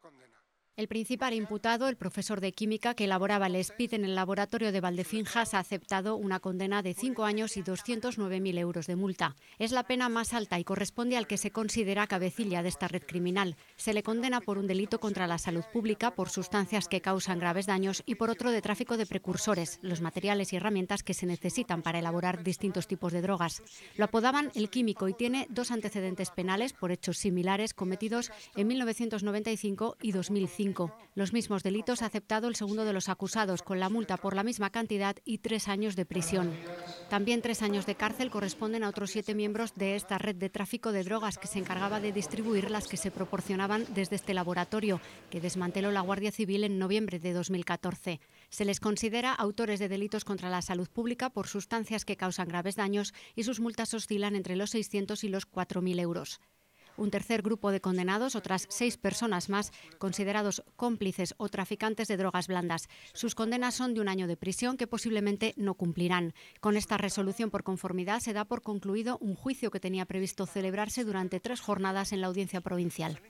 condena. El principal imputado, el profesor de química que elaboraba el SPID en el laboratorio de Valdefinjas, ha aceptado una condena de cinco años y 209.000 euros de multa. Es la pena más alta y corresponde al que se considera cabecilla de esta red criminal. Se le condena por un delito contra la salud pública, por sustancias que causan graves daños y por otro de tráfico de precursores, los materiales y herramientas que se necesitan para elaborar distintos tipos de drogas. Lo apodaban el químico y tiene dos antecedentes penales por hechos similares cometidos en 1995 y 2005. Los mismos delitos ha aceptado el segundo de los acusados, con la multa por la misma cantidad y tres años de prisión. También tres años de cárcel corresponden a otros siete miembros de esta red de tráfico de drogas que se encargaba de distribuir las que se proporcionaban desde este laboratorio, que desmanteló la Guardia Civil en noviembre de 2014. Se les considera autores de delitos contra la salud pública por sustancias que causan graves daños y sus multas oscilan entre los 600 y los 4.000 euros. Un tercer grupo de condenados, otras seis personas más, considerados cómplices o traficantes de drogas blandas. Sus condenas son de un año de prisión que posiblemente no cumplirán. Con esta resolución por conformidad se da por concluido un juicio que tenía previsto celebrarse durante tres jornadas en la audiencia provincial.